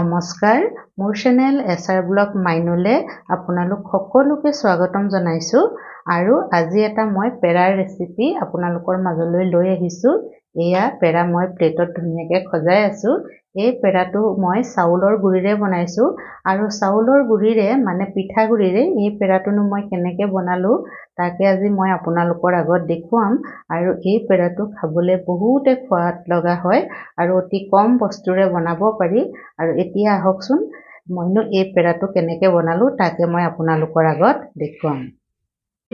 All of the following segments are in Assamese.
নমস্কাৰ মোৰ চেনেল এছ আৰ ব্লক মাইনুলে আপোনালোক সকলোকে স্বাগতম জনাইছোঁ আৰু আজি এটা মই পেৰাৰ ৰেচিপি আপোনালোকৰ মাজলৈ লৈ আহিছোঁ এয়া পেৰা মই প্লেটত ধুনীয়াকৈ সজাই আছোঁ এই পেৰাটো মই চাউলৰ গুড়িৰে বনাইছোঁ আৰু চাউলৰ গুড়িৰে মানে পিঠাগুড়িৰে এই পেৰাটোনো মই কেনেকৈ বনালোঁ তাকে আজি মই আপোনালোকৰ আগত দেখুৱাম আৰু এই পেৰাটো খাবলৈ বহুতে সোৱাদ লগা হয় আৰু অতি কম বস্তুৰে বনাব পাৰি আৰু এতিয়া আহকচোন মইনো এই পেৰাটো কেনেকৈ বনালোঁ তাকে মই আপোনালোকৰ আগত দেখুৱাম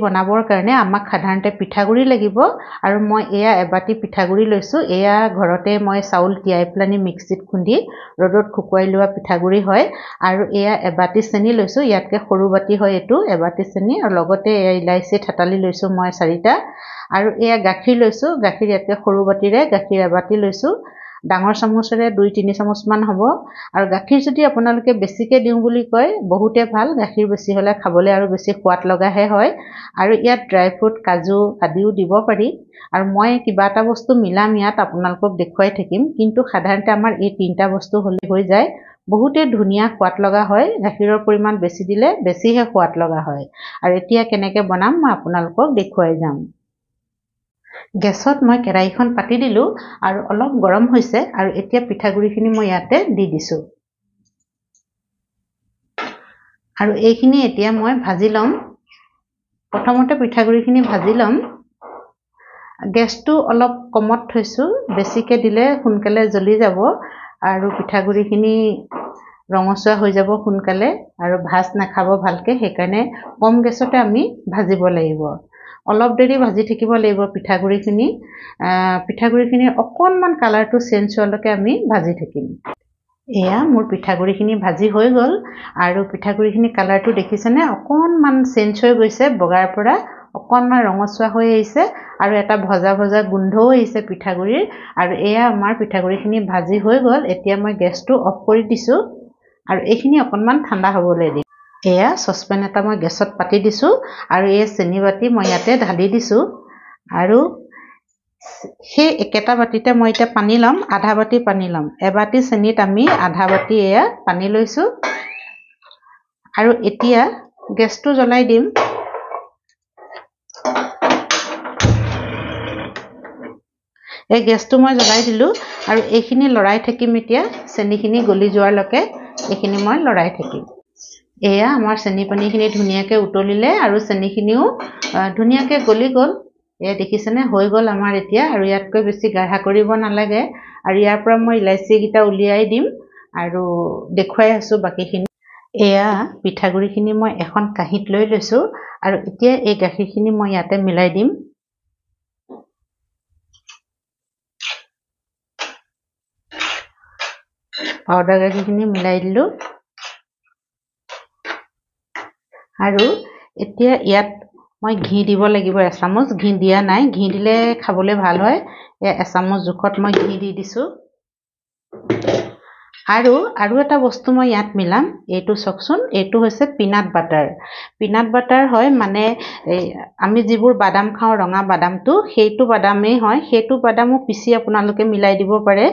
বনাবৰ কাৰণে আমাক সাধাৰণতে পিঠাগুড়ি লাগিব আৰু মই এয়া এবাটি পিঠাগুড়ি লৈছোঁ এয়া ঘৰতে মই চাউল তিয়াই পেলাই মিক্সিত খুন্দি ৰ'দত শুকুৱাই লোৱা পিঠাগুড়ি হয় আৰু এয়া এবাটি চেনি লৈছোঁ ইয়াতকৈ সৰু বাতি হয় এইটো এবাটি চেনি আৰু লগতে এয়া ইলাইচি থেতালি লৈছোঁ মই চাৰিটা আৰু এয়া গাখীৰ লৈছোঁ গাখীৰ ইয়াতকৈ সৰু বাতিৰে গাখীৰ এবাটি লৈছোঁ ডাঙৰ চামুচেৰে দুই তিনি চামুচমান হ'ব আৰু গাখীৰ যদি আপোনালোকে বেছিকৈ দিওঁ বুলি কয় বহুতে ভাল গাখীৰ বেছি হ'লে খাবলৈ আৰু বেছি সোৱাদ লগাহে হয় আৰু ইয়াত ড্ৰাই ফ্ৰুট কাজু আদিও দিব পাৰি আৰু মই কিবা এটা বস্তু মিলাম ইয়াত আপোনালোকক দেখুৱাই থাকিম কিন্তু সাধাৰণতে আমাৰ এই তিনিটা বস্তু হ'লে হৈ যায় বহুতে ধুনীয়া সোৱাদ লগা হয় গাখীৰৰ পৰিমাণ বেছি দিলে বেছিহে সোৱাদ লগা হয় আৰু এতিয়া কেনেকৈ বনাম মই আপোনালোকক দেখুৱাই যাম গেছত মই কেৰাহীখন পাতি দিলোঁ আৰু অলপ গৰম হৈছে আৰু এতিয়া পিঠাগুড়িখিনি মই ইয়াতে দি দিছোঁ আৰু এইখিনি এতিয়া মই ভাজি ল'ম প্ৰথমতে পিঠাগুড়িখিনি ভাজি ল'ম গেছটো অলপ কমত থৈছোঁ বেছিকৈ দিলে সোনকালে জ্বলি যাব আৰু পিঠাগুড়িখিনি ৰঙচুৱা হৈ যাব সোনকালে আৰু ভাজ নাখাব ভালকৈ সেইকাৰণে কম গেছতে আমি ভাজিব লাগিব অলপ দেৰি ভাজি থাকিব লাগিব পিঠাগুড়িখিনি পিঠাগুড়িখিনি অকণমান কালাৰটো চেঞ্জ হোৱালৈকে আমি ভাজি থাকিম এয়া মোৰ পিঠাগুড়িখিনি ভাজি হৈ গ'ল আৰু পিঠাগুড়িখিনি কালাৰটো দেখিছেনে অকণমান চেঞ্জ হৈ গৈছে বগাৰ পৰা অকণমান ৰঙচুৱা হৈ আহিছে আৰু এটা ভজা ভজা গোন্ধও আহিছে পিঠাগুড়িৰ আৰু এয়া আমাৰ পিঠাগুড়িখিনি ভাজি হৈ গ'ল এতিয়া মই গেছটো অফ কৰি দিছোঁ আৰু এইখিনি অকণমান ঠাণ্ডা হ'বলৈ দিম এয়া চচপেন এটা মই গেছত পাতি দিছোঁ আৰু এই চেনি বাতি মই ইয়াতে ঢালি দিছোঁ আৰু সেই একেটা বাতিতে মই এতিয়া পানী ল'ম আধা বাতি পানী ল'ম এবাতি চেনিত আমি আধা বাতি এয়া পানী লৈছোঁ আৰু এতিয়া গেছটো জ্বলাই দিম এই গেছটো মই জ্বলাই দিলোঁ আৰু এইখিনি লৰাই থাকিম এতিয়া চেনিখিনি গলি যোৱালৈকে এইখিনি মই লৰাই থাকিম এয়া আমাৰ চেনি পানীখিনি ধুনীয়াকৈ উতলিলে আৰু চেনিখিনিও ধুনীয়াকৈ গলি গ'ল এয়া দেখিছেনে হৈ গ'ল আমাৰ এতিয়া আৰু ইয়াতকৈ বেছি গাঢ়া কৰিব নালাগে আৰু ইয়াৰ পৰা মই ইলাচিকেইটা উলিয়াই দিম আৰু দেখুৱাই আছোঁ বাকীখিনি এয়া পিঠাগুড়িখিনি মই এখন কাঁহীত লৈ লৈছোঁ আৰু এতিয়া এই গাখীৰখিনি মই ইয়াতে মিলাই দিম পাউদাৰ গাখীৰখিনি মিলাই দিলোঁ আৰু এতিয়া ইয়াত মই ঘি দিব লাগিব এচামুচ ঘি দিয়া নাই ঘি দিলে খাবলৈ ভাল হয় এয়া এচামুচ জোখত মই ঘি দি দিছোঁ আৰু আৰু এটা বস্তু মই ইয়াত মিলাম এইটো চাওকচোন এইটো হৈছে পিনাট বাটাৰ পিনাট বাটাৰ হয় মানে এই আমি যিবোৰ বাদাম খাওঁ ৰঙা বাদামটো সেইটো বাদামেই হয় সেইটো বাদামো পিচি আপোনালোকে মিলাই দিব পাৰে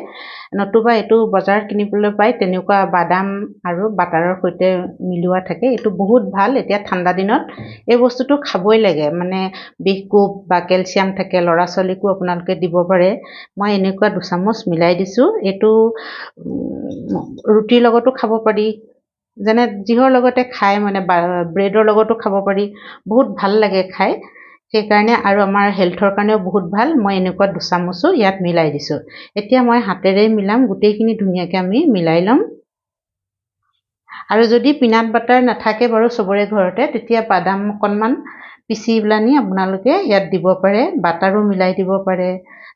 নতুবা এইটো বজাৰত কিনিবলৈ পায় তেনেকুৱা বাদাম আৰু বাটাৰৰ সৈতে মিলোৱা থাকে এইটো বহুত ভাল এতিয়া ঠাণ্ডা দিনত এই বস্তুটো খাবই লাগে মানে বিষকোপ বা কেলছিয়াম থাকে ল'ৰা ছোৱালীকো আপোনালোকে দিব পাৰে মই এনেকুৱা দুচামুচ মিলাই দিছোঁ এইটো ৰুটিৰ লগতো খাব পাৰি যেনে যিহৰ লগতে খাই মানে ব্ৰেডৰ লগতো খাব পাৰি বহুত ভাল লাগে খাই সেইকাৰণে আৰু আমাৰ হেল্থৰ কাৰণেও বহুত ভাল মই এনেকুৱা দুচামুচো ইয়াত মিলাই দিছোঁ এতিয়া মই হাতেৰে মিলাম গোটেইখিনি ধুনীয়াকৈ আমি মিলাই ল'ম আৰু যদি পিনাট বাটাৰ নাথাকে বাৰু চবৰে ঘৰতে তেতিয়া বাদাম অকণমান পিচি পেলাইনি আপোনালোকে ইয়াত দিব পাৰে বাটাৰো মিলাই দিব পাৰে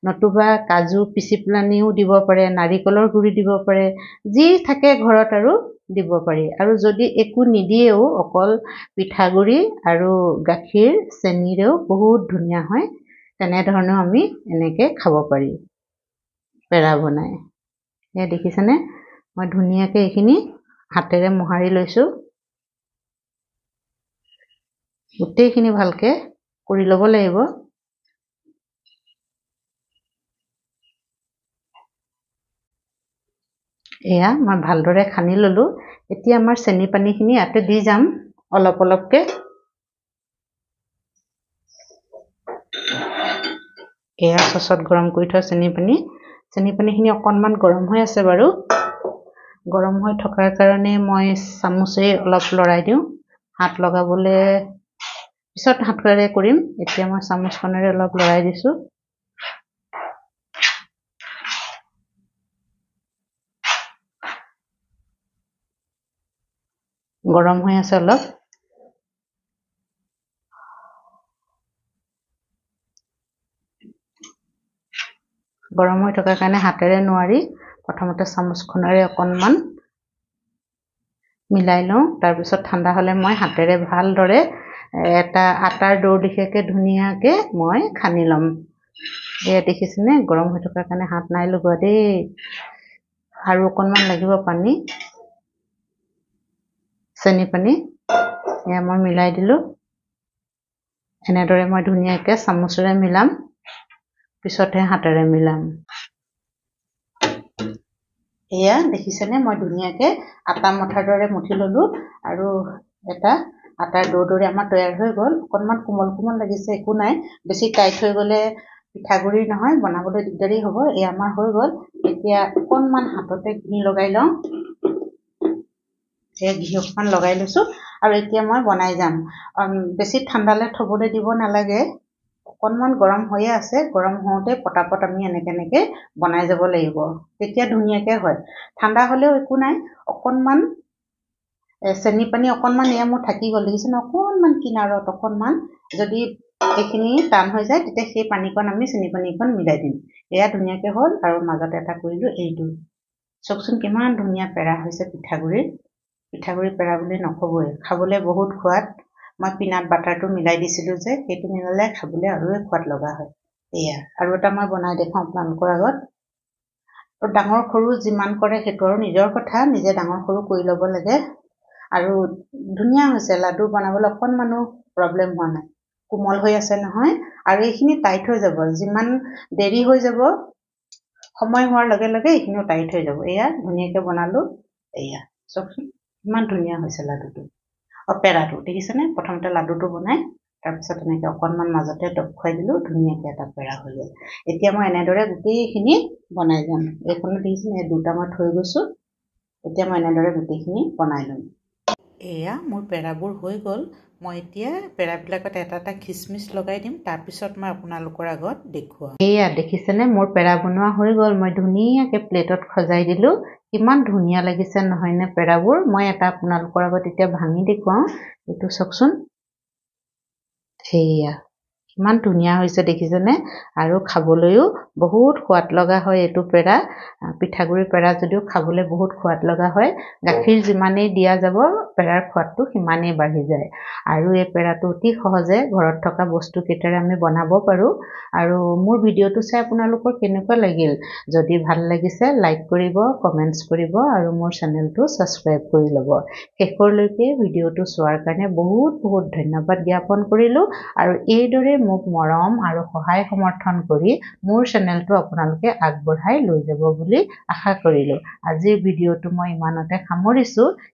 নতুবা কাজু পিচি পেলাইনিও দিব পাৰে নাৰিকলৰ গুড়ি দিব পাৰে যি থাকে ঘৰত আৰু দিব পাৰি আৰু যদি একো নিদিয়েও অকল পিঠাগুড়ি আৰু গাখীৰ চেনিৰেও বহুত ধুনীয়া হয় তেনেধৰণেও আমি এনেকৈ খাব পাৰি পেৰা বনাই এয়া দেখিছেনে মই ধুনীয়াকৈ এইখিনি হাতেৰে মোহাৰি লৈছোঁ গোটেইখিনি ভালকৈ কৰি ল'ব লাগিব এয়া মই ভালদৰে খান্দি ল'লোঁ এতিয়া আমাৰ চেনি পানীখিনি ইয়াতে দি যাম অলপ অলপকৈ এয়া চচত গৰম কৰি থোৱা চেনি পানী চেনি পানীখিনি অকণমান গৰম হৈ আছে বাৰু গৰম হৈ থকাৰ কাৰণে মই চামুচেৰে অলপ লৰাই দিওঁ হাত লগাবলৈ পিছত হাতেৰে কৰিম এতিয়া মই চামুচখনেৰে অলপ লৰাই দিছোঁ গৰম হৈ আছে অলপ গৰম হৈ থকাৰ কাৰণে হাতেৰে নোৱাৰি প্ৰথমতে চামুচখনেৰে অকণমান মিলাই লওঁ তাৰপিছত ঠাণ্ডা হ'লে মই হাতেৰে ভালদৰে এটা আটাৰ দৌৰ লেখীয়াকৈ ধুনীয়াকৈ মই খান্দি ল'ম এয়া দেখিছেনে গৰম হৈ থকাৰ কাৰণে হাত নাই লগোৱা দেই আৰু অকণমান লাগিব পানী চেনি পানী এয়া মই মিলাই দিলোঁ এনেদৰে মই ধুনীয়াকৈ চামুচেৰে মিলাম পিছতহে হাতেৰে মিলাম এয়া দেখিছেনে মই ধুনীয়াকৈ আটা মঠাৰ দৰে মুঠি ল'লোঁ আৰু এটা আটাৰ দৌৰ দৌৰে আমাৰ তৈয়াৰ হৈ গ'ল অকণমান কোমল কোমল লাগিছে একো নাই বেছি টাইট হৈ গ'লে পিঠাগুড়ি নহয় বনাবলৈ দিগদাৰী হ'ব এই আমাৰ হৈ গ'ল এতিয়া অকণমান হাততে ঘিঁ লগাই লওঁ এয়া ঘিঁ অকণমান লগাই লৈছোঁ আৰু এতিয়া মই বনাই যাম বেছি ঠাণ্ডালৈ থ'বলৈ দিব নালাগে অকণমান গৰম হৈয়ে আছে গৰম হওঁতে পটাপট আমি এনেকে এনেকে বনাই যাব লাগিব তেতিয়া ধুনীয়াকে হয় ঠাণ্ডা হ'লেও একো নাই অকণমান চেনি পানী অকণমান এয়া মোৰ থাকি গ'ল দেখিছোঁ অকণমান কিনাৰত অকণমান যদি এইখিনি টান হৈ যায় তেতিয়া সেই পানীকণ আমি চেনি পানীকণ মিলাই দিম এয়া ধুনীয়াকে হ'ল আৰু মাজতে এটা কৰিলোঁ এইটো চাওকচোন কিমান ধুনীয়া পেৰা হৈছে পিঠাগুড়িৰ পিঠাগুড়িৰ পেৰা বুলি নক'বই খাবলৈ বহুত সোৱাদ মই পিনাট বাটাৰটো মিলাই দিছিলোঁ যে সেইটো মিলালে খাবলৈ আৰু সোৱাদ লগা হয় এয়া আৰু এটা মই বনাই দেখাওঁ আপোনালোকৰ আগত আৰু ডাঙৰ সৰু যিমান কৰে সেইটো আৰু নিজৰ কথা নিজে ডাঙৰ সৰু কৰি ল'ব লাগে আৰু ধুনীয়া হৈছে লাডু বনাবলৈ অকণমানো প্ৰব্লেম হোৱা নাই কোমল হৈ আছে নহয় আৰু এইখিনি টাইট হৈ যাব যিমান দেৰি হৈ যাব সময় হোৱাৰ লগে লগে এইখিনিও টাইট হৈ যাব এয়া ধুনীয়াকৈ বনালোঁ এয়া চাওকচোন ইমান ধুনীয়া হৈছে লাডুটো আৰু পেৰাটো দেখিছেনে প্ৰথমতে লাডুটো বনাই তাৰপিছত এনেকৈ অকণমান মাজতে দপ খুৱাই দিলোঁ ধুনীয়াকৈ এটা পেৰা হৈ গ'ল এতিয়া মই এনেদৰে গোটেইখিনি বনাই যাম এইখনো দেখিছেনে এই দুটা মই থৈ গৈছোঁ এতিয়া মই এনেদৰে গোটেইখিনি বনাই ল'ম এয়া মোৰ পেৰাবোৰ হৈ গ'ল মই এতিয়া পেৰাবিলাকত এটা এটা খিচমিচ লগাই দিম তাৰপিছত মই আপোনালোকৰ আগত দেখুৱাম এয়া দেখিছেনে মোৰ পেৰা বনোৱা হৈ গ'ল মই ধুনীয়াকৈ প্লেটত সজাই দিলোঁ কিমান ধুনীয়া লাগিছে নহয়নে পেৰাবোৰ মই এটা আপোনালোকৰ আগত এতিয়া ভাঙি দেখুৱাওঁ এইটো চাওকচোন সেয়া ইমান ধুনীয়া হৈছে দেখিছেনে আৰু খাবলৈও বহুত সোৱাদ লগা হয় এইটো পেৰা পিঠাগুড়ি পেৰা যদিও খাবলৈ বহুত সোৱাদ লগা হয় গাখীৰ যিমানেই দিয়া যাব পেৰাৰ সোৱাদটো সিমানেই বাঢ়ি যায় আৰু এই পেৰাটো অতি সহজে ঘৰত থকা বস্তুকেইটাৰে আমি বনাব পাৰোঁ আৰু মোৰ ভিডিঅ'টো চাই আপোনালোকৰ কেনেকুৱা লাগিল যদি ভাল লাগিছে লাইক কৰিব কমেণ্টছ কৰিব আৰু মোৰ চেনেলটো ছাবস্ক্ৰাইব কৰি ল'ব শেষলৈকে ভিডিঅ'টো চোৱাৰ কাৰণে বহুত বহুত ধন্যবাদ জ্ঞাপন কৰিলোঁ আৰু এইদৰে মোক মৰম আৰু সহায় সমৰ্থন কৰি মোৰ চেনেলটো আপোনালোকে আগবঢ়াই লৈ যাব বুলি আশা কৰিলোঁ আজিৰ ভিডিঅ'টো মই ইমানতে সামৰিছোঁ